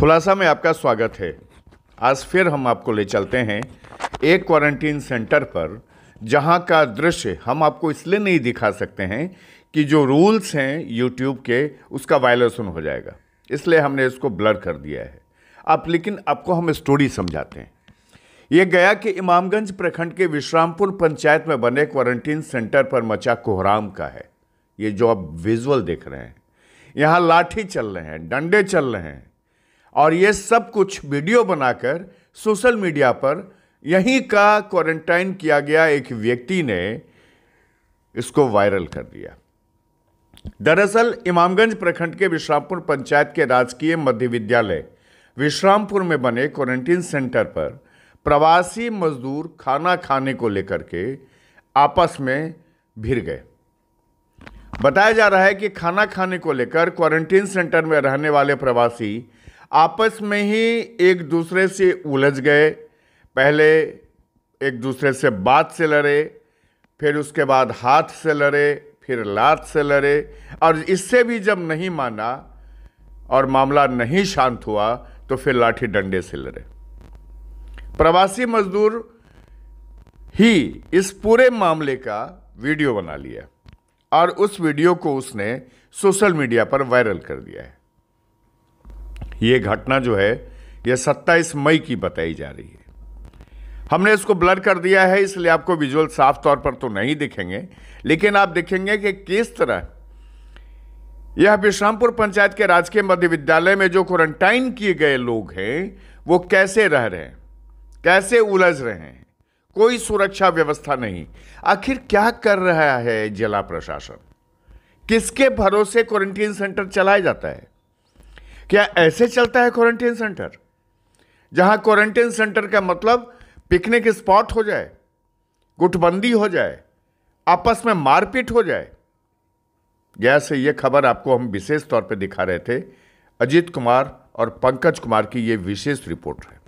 खुलासा में आपका स्वागत है आज फिर हम आपको ले चलते हैं एक क्वारंटीन सेंटर पर जहां का दृश्य हम आपको इसलिए नहीं दिखा सकते हैं कि जो रूल्स हैं यूट्यूब के उसका वायलेशन हो जाएगा इसलिए हमने इसको ब्लर कर दिया है आप लेकिन आपको हम स्टोरी समझाते हैं ये गया कि इमामगंज प्रखंड के विश्रामपुर पंचायत में बने क्वारंटीन सेंटर पर मचा कोहराम का है ये जो आप विजुअल देख रहे हैं यहाँ लाठी चल रहे हैं डंडे चल रहे हैं और ये सब कुछ वीडियो बनाकर सोशल मीडिया पर यहीं का क्वारंटाइन किया गया एक व्यक्ति ने इसको वायरल कर दिया दरअसल इमामगंज प्रखंड के विश्रामपुर पंचायत के राजकीय मध्य विद्यालय विश्रामपुर में बने क्वारंटीन सेंटर पर प्रवासी मजदूर खाना खाने को लेकर के आपस में भिर गए बताया जा रहा है कि खाना खाने को लेकर क्वारंटीन सेंटर में रहने वाले प्रवासी आपस में ही एक दूसरे से उलझ गए पहले एक दूसरे से बात से लड़े फिर उसके बाद हाथ से लड़े फिर लात से लड़े और इससे भी जब नहीं माना और मामला नहीं शांत हुआ तो फिर लाठी डंडे से लड़े प्रवासी मजदूर ही इस पूरे मामले का वीडियो बना लिया और उस वीडियो को उसने सोशल मीडिया पर वायरल कर दिया है ये घटना जो है यह सत्ताईस मई की बताई जा रही है हमने इसको ब्लर कर दिया है इसलिए आपको विजुअल साफ तौर पर तो नहीं दिखेंगे लेकिन आप देखेंगे कि किस तरह यह विश्रामपुर पंचायत के राजकीय मध्य विद्यालय में जो क्वारंटाइन किए गए लोग हैं वो कैसे रह रहे हैं कैसे उलझ रहे हैं कोई सुरक्षा व्यवस्था नहीं आखिर क्या कर रहा है जिला प्रशासन किसके भरोसे क्वारंटीन सेंटर चलाया जाता है क्या ऐसे चलता है क्वारंटीन सेंटर जहां क्वारंटीन सेंटर का मतलब पिकनिक स्पॉट हो जाए गुटबंदी हो जाए आपस में मारपीट हो जाए जैसे ये खबर आपको हम विशेष तौर पर दिखा रहे थे अजीत कुमार और पंकज कुमार की ये विशेष रिपोर्ट है